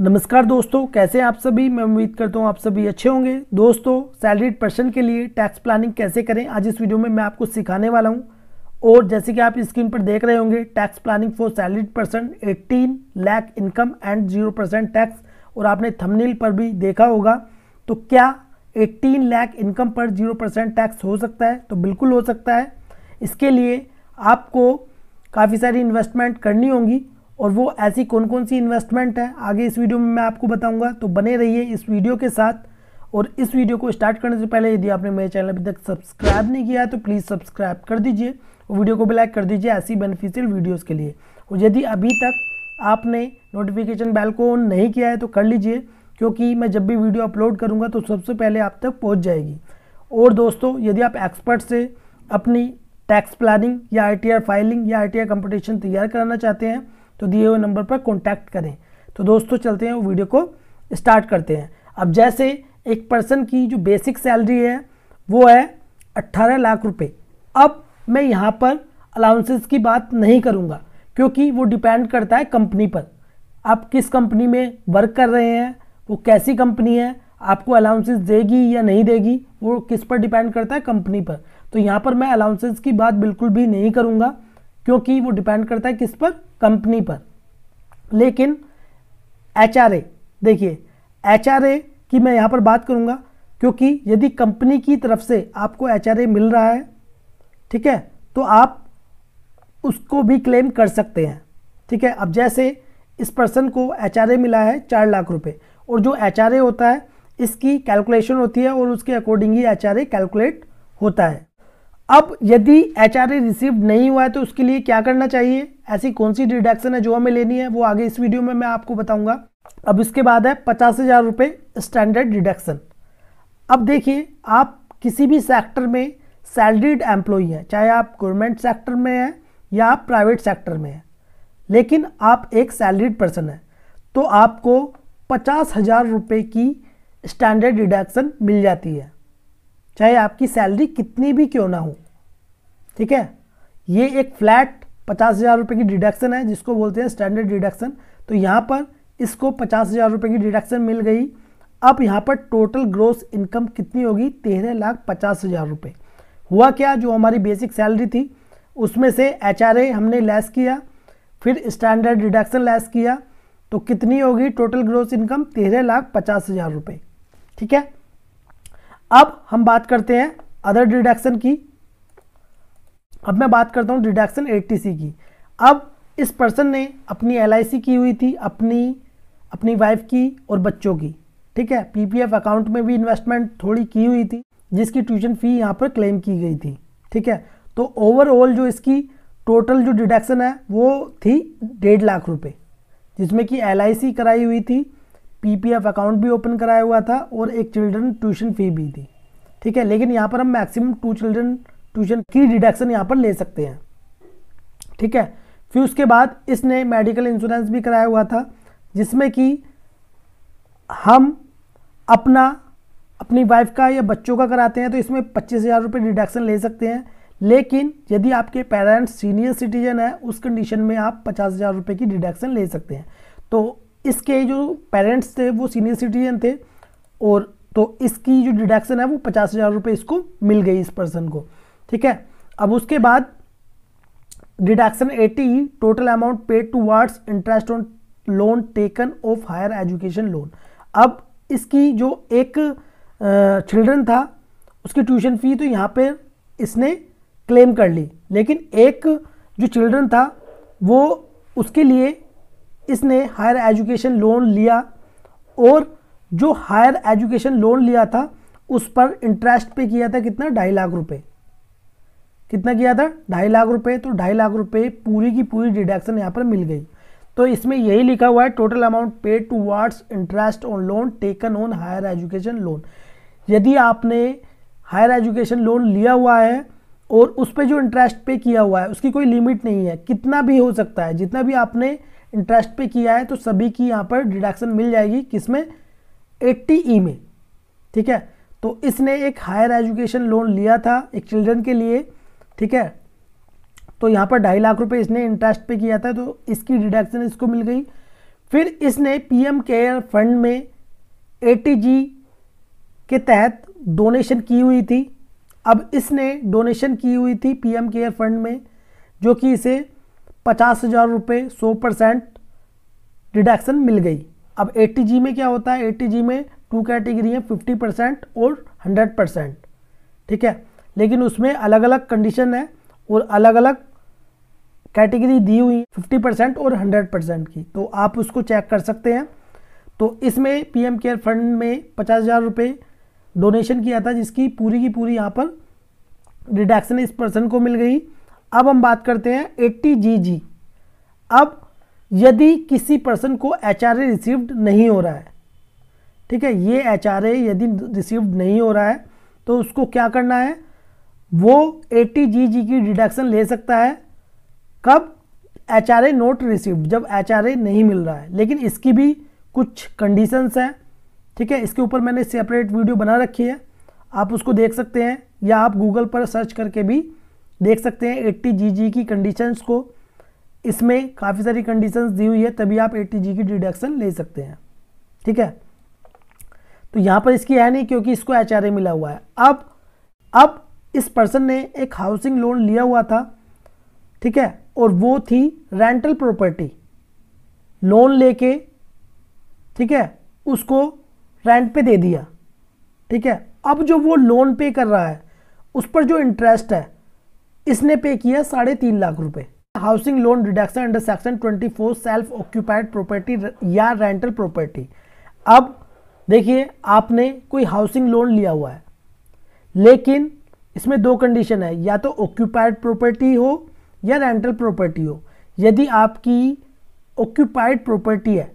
नमस्कार दोस्तों कैसे आप सभी मैं उम्मीद करता हूँ आप सभी अच्छे होंगे दोस्तों सैलरीड पर्सन के लिए टैक्स प्लानिंग कैसे करें आज इस वीडियो में मैं आपको सिखाने वाला हूँ और जैसे कि आप स्क्रीन पर देख रहे होंगे tax planning for salaried person 18 lakh income and zero percent tax और आपने थमनील पर भी देखा होगा तो क्या एट्टीन लैख इनकम पर जीरो परसेंट टैक्स हो सकता है तो बिल्कुल हो सकता है इसके लिए आपको काफ़ी सारी इन्वेस्टमेंट करनी होगी और वो ऐसी कौन कौन सी इन्वेस्टमेंट है आगे इस वीडियो में मैं आपको बताऊंगा तो बने रहिए इस वीडियो के साथ और इस वीडियो को स्टार्ट करने से पहले यदि आपने मेरे चैनल अभी तक सब्सक्राइब नहीं किया है तो प्लीज़ सब्सक्राइब कर दीजिए और वीडियो को लाइक कर दीजिए ऐसी बेनिफिशियल वीडियोज़ के लिए और यदि अभी तक आपने नोटिफिकेशन बैल को ऑन नहीं किया है तो कर लीजिए क्योंकि मैं जब भी वीडियो अपलोड करूँगा तो सबसे पहले आप तक पहुँच जाएगी और दोस्तों यदि आप एक्सपर्ट से अपनी टैक्स प्लानिंग या आई फाइलिंग या आई कंपटीशन तैयार कराना चाहते हैं तो दिए हुए नंबर पर कॉन्टैक्ट करें तो दोस्तों चलते हैं वो वीडियो को स्टार्ट करते हैं अब जैसे एक पर्सन की जो बेसिक सैलरी है वो है अट्ठारह लाख रुपये अब मैं यहाँ पर अलाउंसेस की बात नहीं करूँगा क्योंकि वो डिपेंड करता है कंपनी पर आप किस कंपनी में वर्क कर रहे हैं वो कैसी कंपनी है आपको अलाउंसेस देगी या नहीं देगी वो किस पर डिपेंड करता है कंपनी पर तो यहाँ पर मैं अलाउंसेस की बात बिल्कुल भी नहीं करूँगा क्योंकि वो डिपेंड करता है किस पर कंपनी पर लेकिन एच देखिए एच की मैं यहाँ पर बात करूँगा क्योंकि यदि कंपनी की तरफ से आपको एच मिल रहा है ठीक है तो आप उसको भी क्लेम कर सकते हैं ठीक है अब जैसे इस पर्सन को एच मिला है चार लाख रुपये और जो एच होता है इसकी कैलकुलेशन होती है और उसके अकॉर्डिंग ही एच कैलकुलेट होता है अब यदि एच आर रिसीव नहीं हुआ है तो उसके लिए क्या करना चाहिए ऐसी कौन सी डिडक्शन है जो हमें लेनी है वो आगे इस वीडियो में मैं आपको बताऊंगा अब इसके बाद है पचास हज़ार रुपये स्टैंडर्ड डिडक्शन अब देखिए आप किसी भी सेक्टर में सैलरीड एम्प्लॉई हैं चाहे आप गवर्नमेंट सेक्टर में हैं या आप प्राइवेट सेक्टर में हैं लेकिन आप एक सैलरीड पर्सन हैं तो आपको पचास हज़ार रुपये की स्टैंडर्ड डिडक्शन मिल जाती है चाहे आपकी सैलरी कितनी भी क्यों ना हो ठीक है ये एक फ्लैट पचास हज़ार रुपये की डिडक्शन है जिसको बोलते हैं स्टैंडर्ड डिडक्शन तो यहाँ पर इसको पचास हज़ार रुपये की डिडक्शन मिल गई अब यहाँ पर टोटल ग्रोस इनकम कितनी होगी तेरह लाख पचास हज़ार रुपये हुआ क्या जो हमारी बेसिक सैलरी थी उसमें से एच हमने लेस किया फिर स्टैंडर्ड डिडक्शन लेस किया तो कितनी होगी टोटल ग्रोस इनकम तेरह लाख पचास हज़ार रुपये ठीक है अब हम बात करते हैं अदर डिडक्शन की अब मैं बात करता हूँ डिडक्शन एटीसी की अब इस पर्सन ने अपनी एलआईसी की हुई थी अपनी अपनी वाइफ की और बच्चों की ठीक है पीपीएफ अकाउंट में भी इन्वेस्टमेंट थोड़ी की हुई थी जिसकी ट्यूशन फ़ी यहाँ पर क्लेम की गई थी ठीक है तो ओवरऑल जो इसकी टोटल जो डिडक्शन है वो थी डेढ़ लाख रुपए जिसमें कि एल कराई हुई थी पीपीएफ अकाउंट भी ओपन कराया हुआ था और एक चिल्ड्रन ट्यूशन फी भी थी ठीक है लेकिन यहाँ पर हम मैक्सिमम टू चिल्ड्रन ट्यूशन की डिडक्शन यहाँ पर ले सकते हैं ठीक है फिर उसके बाद इसने मेडिकल इंश्योरेंस भी कराया हुआ था जिसमें कि हम अपना अपनी वाइफ का या बच्चों का कराते हैं तो इसमें पच्चीस हज़ार रुपये डिडक्शन ले सकते हैं लेकिन यदि आपके पेरेंट्स सीनियर सिटीजन है उस कंडीशन में आप पचास हज़ार रुपये की डिडक्शन ले सकते हैं तो इसके जो पेरेंट्स थे वो सीनियर सिटीजन थे और तो इसकी जो डिडक्शन है वो पचास हज़ार रुपये इसको मिल गई इस पर्सन को ठीक है अब उसके बाद deduction eighty total amount paid towards interest on loan taken of higher education loan अब इसकी जो एक चिल्ड्रन था उसकी ट्यूशन फ़ी तो यहाँ पर इसने क्लेम कर ली लेकिन एक जो चिल्ड्रन था वो उसके लिए इसने हायर एजुकेशन लोन लिया और जो हायर एजुकेशन लोन लिया था उस पर इंटरेस्ट पे किया था कितना ढाई लाख रुपए कितना किया था ढाई लाख रुपए तो ढाई लाख रुपए पूरी की पूरी डिडक्शन यहाँ पर मिल गई तो इसमें यही लिखा हुआ है total amount pay towards interest on loan taken on higher education loan यदि आपने हायर एजुकेशन लोन लिया हुआ है और उस पर जो इंटरेस्ट पे किया हुआ है उसकी कोई लिमिट नहीं है कितना भी हो सकता है जितना भी आपने इंटरेस्ट पे किया है तो सभी की यहाँ पर डिडक्शन मिल जाएगी किसमें एट्टी ई में ठीक है तो इसने एक हायर एजुकेशन लोन लिया था एक चिल्ड्रन के लिए ठीक है तो यहाँ पर ढाई लाख रुपए इसने इंटरेस्ट पे किया था तो इसकी डिडक्शन इसको मिल गई फिर इसने पीएम केयर फंड में ए के तहत डोनेशन की हुई थी अब इसने डोनेशन की हुई थी पीएम केयर फंड में जो कि इसे पचास हज़ार रुपये सौ परसेंट डिडक्शन मिल गई अब एट्टी जी में क्या होता है एट्टी जी में टू कैटेगरी है फिफ्टी परसेंट और हंड्रेड परसेंट ठीक है लेकिन उसमें अलग अलग कंडीशन है और अलग अलग कैटेगरी दी हुई फिफ्टी परसेंट और हंड्रेड परसेंट की तो आप उसको चेक कर सकते हैं तो इसमें पीएम केयर फंड में पचास हज़ार रुपये डोनेशन किया था जिसकी पूरी की पूरी यहाँ पर डिडक्शन इस पर्सन को मिल गई अब हम बात करते हैं एट्टी जी जी अब यदि किसी पर्सन को एच आर ए रिसीव्ड नहीं हो रहा है ठीक है ये एच आर ए यदि रिसीव्ड नहीं हो रहा है तो उसको क्या करना है वो एट्टी जी जी की डिडक्शन ले सकता है कब H R A not received जब एच आर ए नहीं मिल रहा है लेकिन इसकी भी कुछ कंडीशंस हैं ठीक है इसके ऊपर मैंने सेपरेट वीडियो बना रखी है आप उसको देख सकते हैं या आप गूगल पर सर्च करके भी देख सकते हैं एट्टी जी जी की कंडीशंस को इसमें काफ़ी सारी कंडीशंस दी हुई है तभी आप एट्टी जी की डिडक्शन ले सकते हैं ठीक है तो यहाँ पर इसकी है नहीं क्योंकि इसको एच मिला हुआ है अब अब इस पर्सन ने एक हाउसिंग लोन लिया हुआ था ठीक है और वो थी रेंटल प्रॉपर्टी लोन लेके ठीक है उसको रेंट पे दे दिया ठीक है अब जो वो लोन पे कर रहा है उस पर जो इंटरेस्ट है इसने पे किया साढ़े तीन लाख रुपए housing loan reduction under section 24 self occupied property या रेंटल प्रॉपर्टी अब देखिए आपने कोई हाउसिंग लोन लिया हुआ है लेकिन इसमें दो कंडीशन है या तो ऑक्यूपाइड प्रॉपर्टी हो या रेंटल प्रॉपर्टी हो यदि आपकी ऑक्यूपाइड प्रॉपर्टी है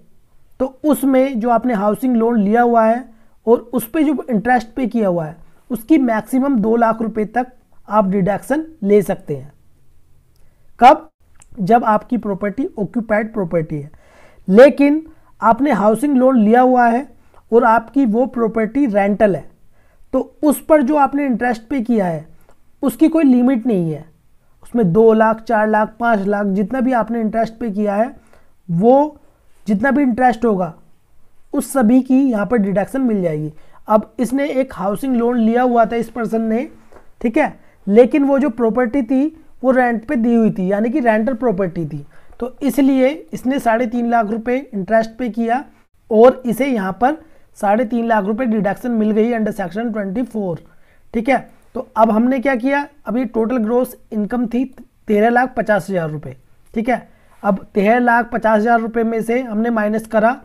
तो उसमें जो आपने हाउसिंग लोन लिया हुआ है और उस पर जो इंटरेस्ट पे किया हुआ है उसकी मैक्सिमम दो लाख रुपए तक आप डिडक्शन ले सकते हैं कब जब आपकी प्रॉपर्टी ऑक्यूपाइड प्रॉपर्टी है लेकिन आपने हाउसिंग लोन लिया हुआ है और आपकी वो प्रॉपर्टी रेंटल है तो उस पर जो आपने इंटरेस्ट पे किया है उसकी कोई लिमिट नहीं है उसमें दो लाख चार लाख पाँच लाख जितना भी आपने इंटरेस्ट पे किया है वो जितना भी इंटरेस्ट होगा उस सभी की यहाँ पर डिडक्शन मिल जाएगी अब इसने एक हाउसिंग लोन लिया हुआ था इस पर्सन ने ठीक है लेकिन वो जो प्रॉपर्टी थी वो रेंट पे दी हुई थी यानी कि रेंटल प्रॉपर्टी थी तो इसलिए इसने साढ़े तीन लाख रुपए इंटरेस्ट पे किया और इसे यहाँ पर साढ़े तीन लाख रुपए डिडक्शन मिल गई अंडर सेक्शन ट्वेंटी फोर ठीक है तो अब हमने क्या किया अभी टोटल ग्रोस इनकम थी तेरह लाख पचास हज़ार रुपये ठीक है अब तेरह लाख पचास हज़ार रुपये में से हमने माइनस करा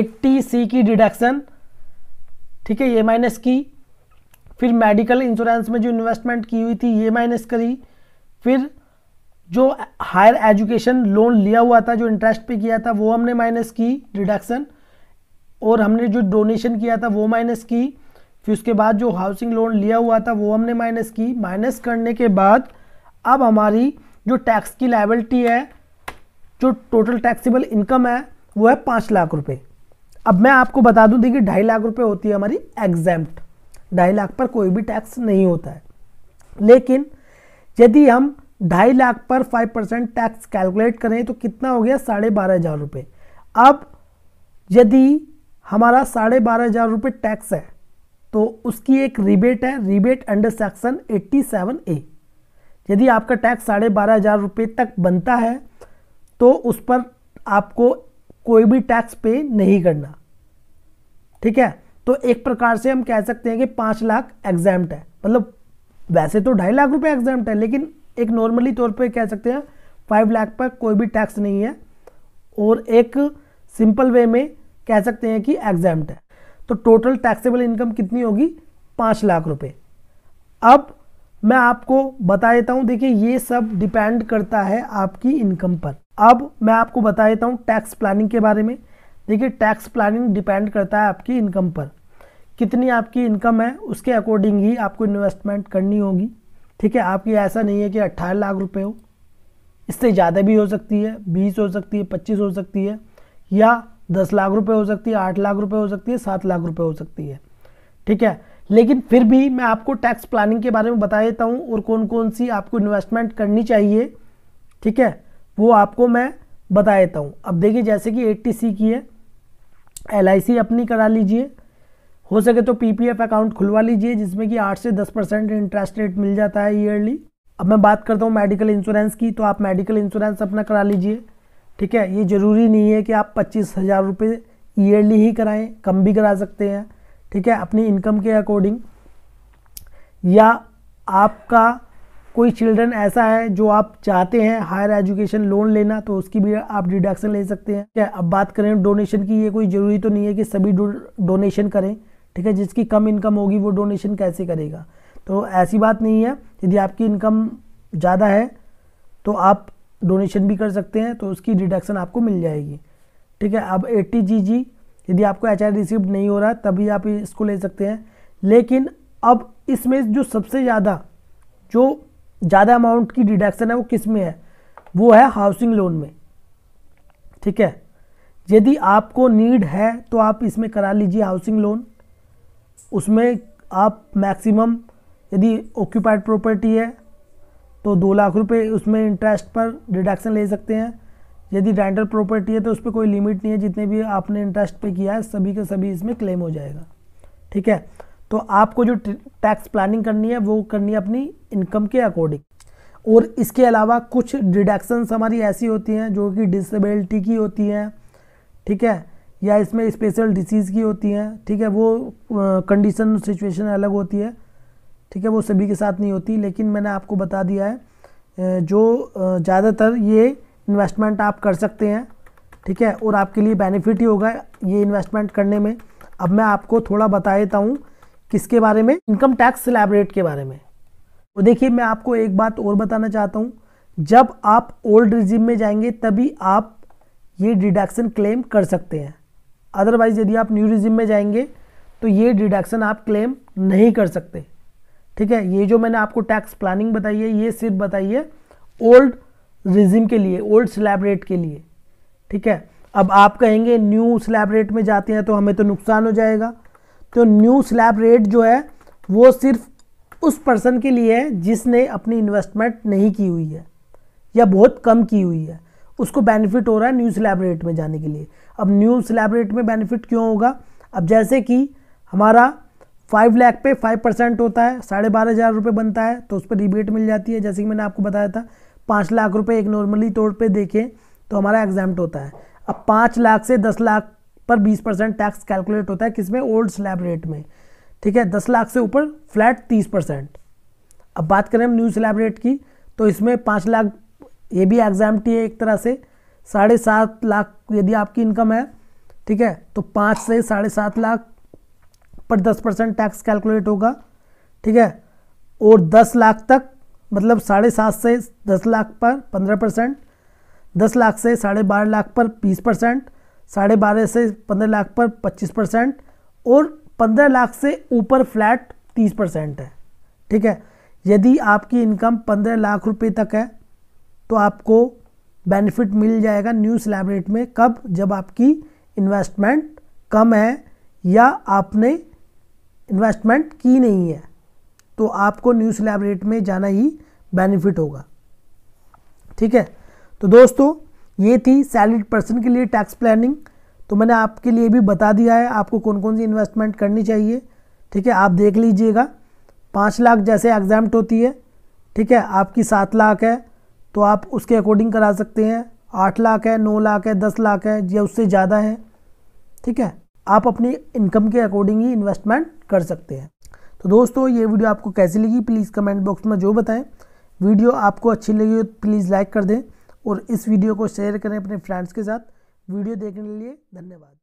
एट्टी सी की डिडक्शन ठीक है ये माइनस की फिर मेडिकल इंश्योरेंस में जो इन्वेस्टमेंट की हुई थी ये माइनस करी फिर जो हायर एजुकेशन लोन लिया हुआ था जो इंटरेस्ट पे किया था वो हमने माइनस की रिडक्शन और हमने जो डोनेशन किया था वो माइनस की फिर उसके बाद जो हाउसिंग लोन लिया हुआ था वो हमने माइनस की माइनस करने के बाद अब हमारी जो टैक्स की लाइबिलिटी है जो टोटल टैक्सीबल इनकम है वो है पाँच लाख रुपये अब मैं आपको बता दूँ देखिए ढाई लाख रुपये होती है हमारी एग्जैम्प्ट ढाई लाख पर कोई भी टैक्स नहीं होता है लेकिन यदि हम ढाई लाख पर फाइव परसेंट टैक्स कैलकुलेट करें तो कितना हो गया साढ़े बारह हज़ार रुपये अब यदि हमारा साढ़े बारह हज़ार रुपये टैक्स है तो उसकी एक रिबेट है रिबेट अंडर सेक्शन 87 ए यदि आपका टैक्स साढ़े बारह हज़ार रुपये तक बनता है तो उस पर आपको कोई भी टैक्स पे नहीं करना ठीक है तो एक प्रकार से हम कह सकते हैं कि पांच लाख एग्जाम्ट है मतलब वैसे तो ढाई लाख रुपए एग्जाम्ट है लेकिन एक नॉर्मली तौर पे कह सकते हैं फाइव लाख पर कोई भी टैक्स नहीं है और एक सिंपल वे में कह सकते हैं कि एग्जाम्ट है तो टोटल टैक्सेबल इनकम कितनी होगी पांच लाख रुपए अब मैं आपको बता देता हूँ देखिए ये सब डिपेंड करता है आपकी इनकम पर अब मैं आपको बता देता हूँ टैक्स प्लानिंग के बारे में देखिए टैक्स प्लानिंग डिपेंड करता है आपकी इनकम पर कितनी आपकी इनकम है उसके अकॉर्डिंग ही आपको इन्वेस्टमेंट करनी होगी ठीक है आपकी ऐसा नहीं है कि अट्ठारह लाख रुपए हो इससे ज़्यादा भी हो सकती है बीस हो सकती है पच्चीस हो सकती है या दस लाख रुपए हो सकती है आठ लाख रुपए हो सकती है सात लाख रुपए हो सकती है ठीक है लेकिन फिर भी मैं आपको टैक्स प्लानिंग के बारे में बता देता हूँ और कौन कौन सी आपको इन्वेस्टमेंट करनी चाहिए ठीक है वो आपको मैं बता देता हूँ अब देखिए जैसे कि एट्टी सी की है एल अपनी करा लीजिए हो सके तो पी अकाउंट खुलवा लीजिए जिसमें कि आठ से दस परसेंट इंटरेस्ट रेट मिल जाता है ईयरली अब मैं बात करता हूँ मेडिकल इंश्योरेंस की तो आप मेडिकल इंश्योरेंस अपना करा लीजिए ठीक है ये ज़रूरी नहीं है कि आप पच्चीस हज़ार रुपये ईयरली ही कराएं कम भी करा सकते हैं ठीक है अपनी इनकम के अकॉर्डिंग या आपका कोई चिल्ड्रन ऐसा है जो आप चाहते हैं हायर एजुकेशन लोन लेना तो उसकी भी आप डिडक्शन ले सकते हैं क्या अब बात करें डोनेशन की ये कोई ज़रूरी तो नहीं है कि सभी डोनेशन करें ठीक है जिसकी कम इनकम होगी वो डोनेशन कैसे करेगा तो ऐसी बात नहीं है यदि आपकी इनकम ज़्यादा है तो आप डोनेशन भी कर सकते हैं तो उसकी डिडक्शन आपको मिल जाएगी ठीक है अब एट्टी जी जी यदि आपको एच आर रिसीव नहीं हो रहा तभी आप इसको ले सकते हैं लेकिन अब इसमें जो सबसे ज़्यादा जो ज़्यादा अमाउंट की डिडक्शन है वो किस में है वो है हाउसिंग लोन में ठीक है यदि आपको नीड है तो आप इसमें करा लीजिए हाउसिंग लोन उसमें आप मैक्सिमम यदि ऑक्यूपाइड प्रॉपर्टी है तो दो लाख रुपए उसमें इंटरेस्ट पर डिडक्शन ले सकते हैं यदि रेंटल प्रॉपर्टी है तो उस पर कोई लिमिट नहीं है जितने भी आपने इंटरेस्ट पे किया है सभी का सभी इसमें क्लेम हो जाएगा ठीक है तो आपको जो टैक्स प्लानिंग करनी है वो करनी है अपनी इनकम के अकॉर्डिंग और इसके अलावा कुछ डिडक्शंस हमारी ऐसी होती हैं जो कि डिसेबिलिटी की होती हैं ठीक है या इसमें स्पेशल डिसीज़ की होती हैं ठीक है वो कंडीशन सिचुएशन अलग होती है ठीक है वो सभी के साथ नहीं होती लेकिन मैंने आपको बता दिया है जो ज़्यादातर ये इन्वेस्टमेंट आप कर सकते हैं ठीक है और आपके लिए बेनिफिट ही होगा ये इन्वेस्टमेंट करने में अब मैं आपको थोड़ा बता देता हूँ किसके बारे में इनकम टैक्स स्लैब रेट के बारे में तो देखिए मैं आपको एक बात और बताना चाहता हूँ जब आप ओल्ड रिजिम में जाएंगे तभी आप ये डिडक्शन क्लेम कर सकते हैं अदरवाइज़ यदि आप न्यू रिजिम में जाएंगे तो ये डिडक्शन आप क्लेम नहीं कर सकते ठीक है ये जो मैंने आपको टैक्स प्लानिंग बताई है ये सिर्फ बताई है ओल्ड रिजिम के लिए ओल्ड स्लैब रेट के लिए ठीक है अब आप कहेंगे न्यू स्लैब रेट में जाते हैं तो हमें तो नुकसान हो जाएगा तो न्यू स्लैब रेट जो है वो सिर्फ उस पर्सन के लिए है जिसने अपनी इन्वेस्टमेंट नहीं की हुई है या बहुत कम की हुई है उसको बेनिफिट हो रहा है न्यू लैबरेट में जाने के लिए अब न्यू लैबरेट में बेनिफिट क्यों होगा अब जैसे कि हमारा फाइव लाख पे फाइव परसेंट होता है साढ़े बारह हज़ार रुपये बनता है तो उस पर रिबेट मिल जाती है जैसे कि मैंने आपको बताया था पाँच लाख रुपये एक नॉर्मली तौर पर देखें तो हमारा एग्जाम्ट होता है अब पाँच लाख से दस लाख पर बीस परसेंट टैक्स कैलकुलेट होता है किसमें ओल्ड स्लैब रेट में ठीक है दस लाख से ऊपर फ्लैट तीस परसेंट अब बात करें हम न्यू स्लैब रेट की तो इसमें पाँच लाख ये भी टी है एक तरह से साढ़े सात लाख यदि आपकी इनकम है ठीक है तो पाँच से साढ़े सात लाख पर दस परसेंट टैक्स कैलकुलेट होगा ठीक है और दस लाख तक मतलब साढ़े सात से दस लाख पर पंद्रह परसेंट दस लाख से साढ़े बारह लाख पर बीस परसेंट साढ़े बारह से पंद्रह लाख पर पच्चीस परसेंट और पंद्रह लाख से ऊपर फ्लैट तीस परसेंट है ठीक है यदि आपकी इनकम पंद्रह लाख रुपए तक है तो आपको बेनिफिट मिल जाएगा न्यू स्लैब रेट में कब जब आपकी इन्वेस्टमेंट कम है या आपने इन्वेस्टमेंट की नहीं है तो आपको न्यू स्लैब रेट में जाना ही बेनिफिट होगा ठीक है तो दोस्तों ये थी सैलरीड पर्सन के लिए टैक्स प्लानिंग तो मैंने आपके लिए भी बता दिया है आपको कौन कौन सी इन्वेस्टमेंट करनी चाहिए ठीक है आप देख लीजिएगा पाँच लाख जैसे एग्जाम्ट होती है ठीक है आपकी सात लाख है तो आप उसके अकॉर्डिंग करा सकते हैं आठ लाख है नौ लाख है दस लाख है या उससे ज़्यादा है ठीक है आप अपनी इनकम के अकॉर्डिंग ही इन्वेस्टमेंट कर सकते हैं तो दोस्तों ये वीडियो आपको कैसी लगी प्लीज़ कमेंट बॉक्स में जो बताएं वीडियो आपको अच्छी लगी हो तो प्लीज़ लाइक कर दें और इस वीडियो को शेयर करें अपने फ्रेंड्स के साथ वीडियो देखने के लिए धन्यवाद